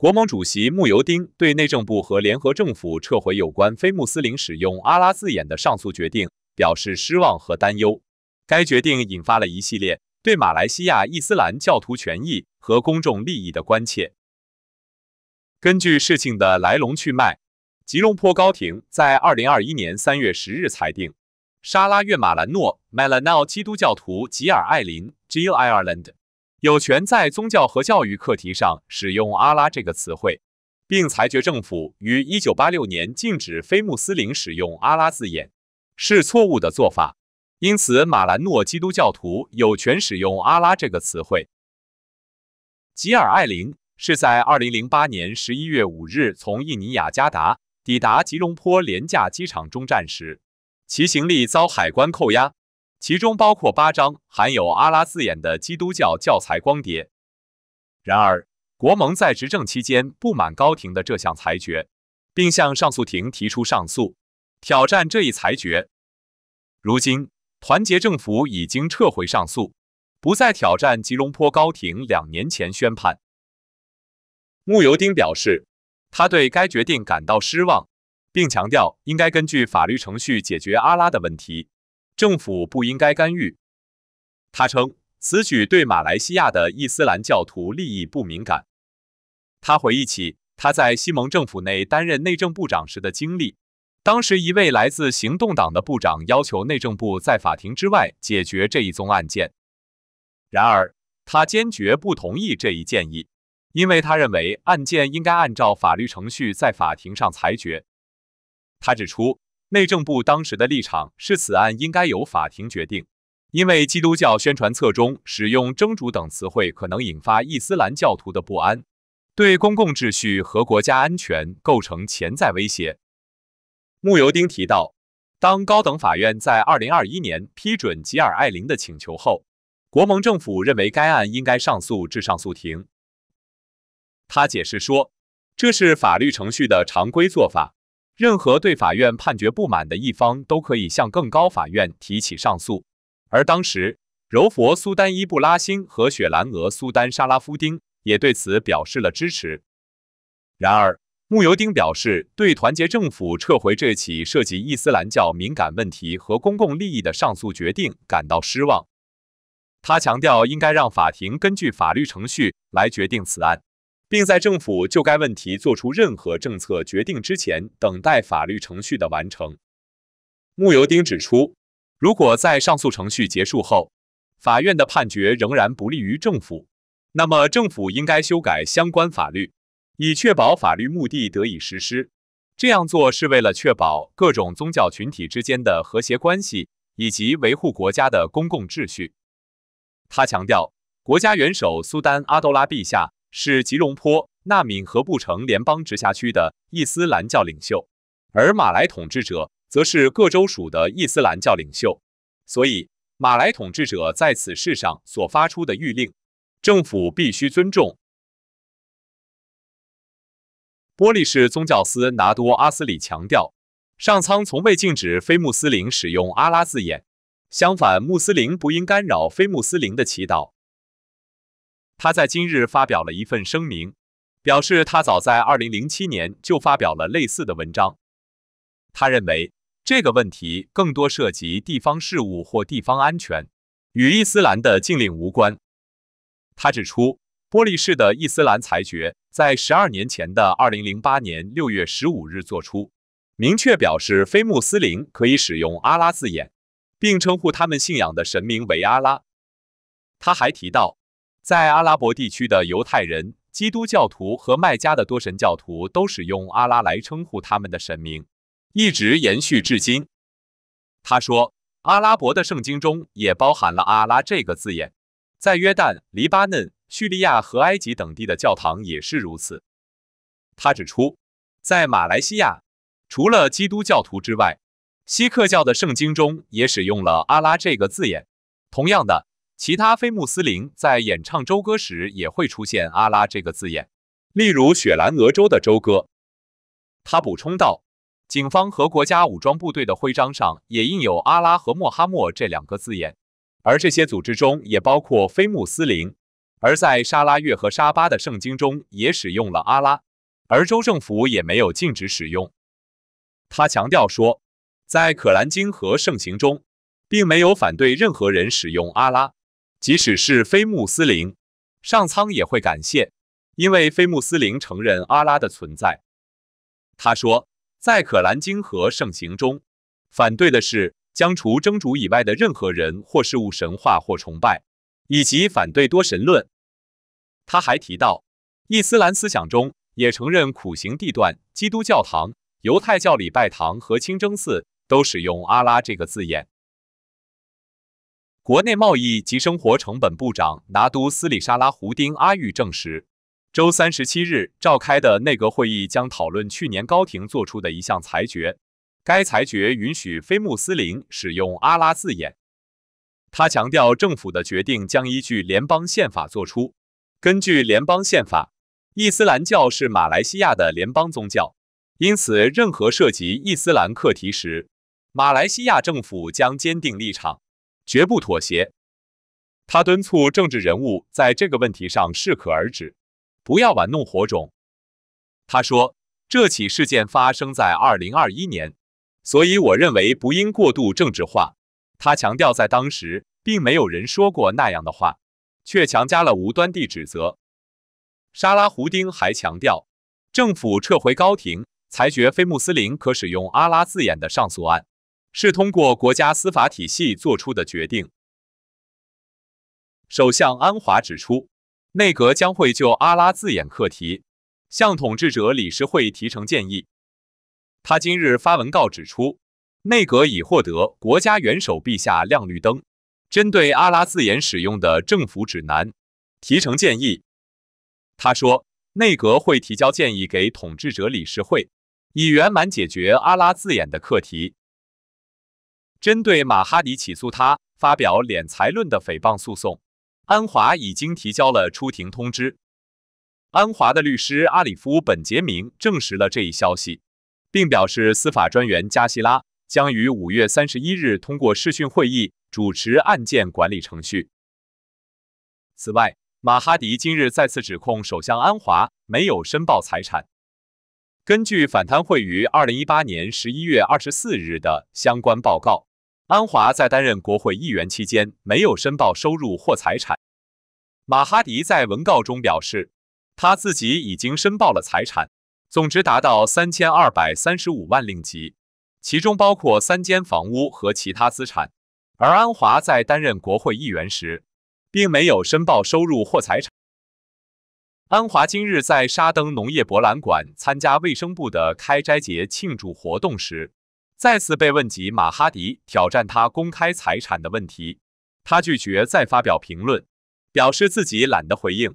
国盟主席慕尤丁对内政部和联合政府撤回有关非穆斯林使用阿拉字眼的上诉决定表示失望和担忧。该决定引发了一系列对马来西亚伊斯兰教徒权益和公众利益的关切。根据事情的来龙去脉，吉隆坡高庭在二零二一年三月十日裁定，沙拉越马兰诺 （Malanau） 基督教徒吉尔艾琳 j i l l Ireland）。有权在宗教和教育课题上使用“阿拉”这个词汇，并裁决政府于1986年禁止非穆斯林使用“阿拉”字眼是错误的做法。因此，马兰诺基督教徒有权使用“阿拉”这个词汇。吉尔·艾琳是在2008年11月5日从印尼雅加达抵达吉隆坡廉价机场中站时，其行李遭海关扣押。其中包括八张含有“阿拉”字眼的基督教教材光碟。然而，国盟在执政期间不满高庭的这项裁决，并向上诉庭提出上诉，挑战这一裁决。如今，团结政府已经撤回上诉，不再挑战吉隆坡高庭两年前宣判。穆尤丁表示，他对该决定感到失望，并强调应该根据法律程序解决“阿拉”的问题。政府不应该干预，他称此举对马来西亚的伊斯兰教徒利益不敏感。他回忆起他在西蒙政府内担任内政部长时的经历，当时一位来自行动党的部长要求内政部在法庭之外解决这一宗案件，然而他坚决不同意这一建议，因为他认为案件应该按照法律程序在法庭上裁决。他指出。内政部当时的立场是，此案应该由法庭决定，因为基督教宣传册中使用“蒸煮”等词汇可能引发伊斯兰教徒的不安，对公共秩序和国家安全构成潜在威胁。穆尤丁提到，当高等法院在2021年批准吉尔艾琳的请求后，国盟政府认为该案应该上诉至上诉庭。他解释说，这是法律程序的常规做法。任何对法院判决不满的一方都可以向更高法院提起上诉。而当时，柔佛苏丹伊布拉欣和雪兰莪苏丹沙拉夫丁也对此表示了支持。然而，慕尤丁表示对团结政府撤回这起涉及伊斯兰教敏感问题和公共利益的上诉决定感到失望。他强调，应该让法庭根据法律程序来决定此案。并在政府就该问题作出任何政策决定之前，等待法律程序的完成。穆尤丁指出，如果在上诉程序结束后，法院的判决仍然不利于政府，那么政府应该修改相关法律，以确保法律目的得以实施。这样做是为了确保各种宗教群体之间的和谐关系以及维护国家的公共秩序。他强调，国家元首苏丹阿多拉陛下。是吉隆坡、纳闽和布城联邦直辖区的伊斯兰教领袖，而马来统治者则是各州属的伊斯兰教领袖。所以，马来统治者在此事上所发出的谕令，政府必须尊重。波利市宗教司拿多阿斯里强调，上苍从未禁止非穆斯林使用阿拉字眼，相反，穆斯林不应干扰非穆斯林的祈祷。他在今日发表了一份声明，表示他早在2007年就发表了类似的文章。他认为这个问题更多涉及地方事务或地方安全，与伊斯兰的禁令无关。他指出，波利士的伊斯兰裁决在12年前的2008年6月15日作出，明确表示非穆斯林可以使用阿拉字眼，并称呼他们信仰的神明为阿拉。他还提到。在阿拉伯地区的犹太人、基督教徒和麦加的多神教徒都使用“阿拉”来称呼他们的神明，一直延续至今。他说，阿拉伯的圣经中也包含了“阿拉”这个字眼，在约旦、黎巴嫩、叙利亚和埃及等地的教堂也是如此。他指出，在马来西亚，除了基督教徒之外，锡克教的圣经中也使用了“阿拉”这个字眼。同样的。其他非穆斯林在演唱州歌时也会出现“阿拉”这个字眼，例如雪兰莪州的州歌。他补充道，警方和国家武装部队的徽章上也印有“阿拉”和“穆哈默”这两个字眼，而这些组织中也包括非穆斯林。而在沙拉越和沙巴的圣经中也使用了“阿拉”，而州政府也没有禁止使用。他强调说，在《可兰经》和圣行》中，并没有反对任何人使用“阿拉”。即使是非穆斯林，上苍也会感谢，因为非穆斯林承认阿拉的存在。他说，在可兰经和圣行中，反对的是将除真主以外的任何人或事物神化或崇拜，以及反对多神论。他还提到，伊斯兰思想中也承认苦行地段、基督教堂、犹太教礼拜堂和清真寺都使用“阿拉”这个字眼。国内贸易及生活成本部长拿督斯里沙拉胡丁阿玉证实，周三十七日召开的内阁会议将讨论去年高庭作出的一项裁决。该裁决允许非穆斯林使用阿拉字眼。他强调，政府的决定将依据联邦宪法作出。根据联邦宪法，伊斯兰教是马来西亚的联邦宗教，因此任何涉及伊斯兰课题时，马来西亚政府将坚定立场。绝不妥协。他敦促政治人物在这个问题上适可而止，不要玩弄火种。他说：“这起事件发生在2021年，所以我认为不应过度政治化。”他强调，在当时并没有人说过那样的话，却强加了无端地指责。沙拉胡丁还强调，政府撤回高庭裁决非穆斯林可使用阿拉字眼的上诉案。是通过国家司法体系做出的决定。首相安华指出，内阁将会就阿拉字眼课题向统治者理事会提成建议。他今日发文告指出，内阁已获得国家元首陛下亮绿灯，针对阿拉字眼使用的政府指南提成建议。他说，内阁会提交建议给统治者理事会，以圆满解决阿拉字眼的课题。针对马哈迪起诉他发表敛财论的诽谤诉讼，安华已经提交了出庭通知。安华的律师阿里夫本杰明证实了这一消息，并表示司法专员加希拉将于五月三十一日通过视讯会议主持案件管理程序。此外，马哈迪今日再次指控首相安华没有申报财产。根据反贪会于二零一八年十一月二十四日的相关报告。安华在担任国会议员期间没有申报收入或财产。马哈迪在文告中表示，他自己已经申报了财产，总值达到三千二百三十五万令吉，其中包括三间房屋和其他资产。而安华在担任国会议员时，并没有申报收入或财产。安华今日在沙登农业博览馆参加卫生部的开斋节庆祝活动时。再次被问及马哈迪挑战他公开财产的问题，他拒绝再发表评论，表示自己懒得回应。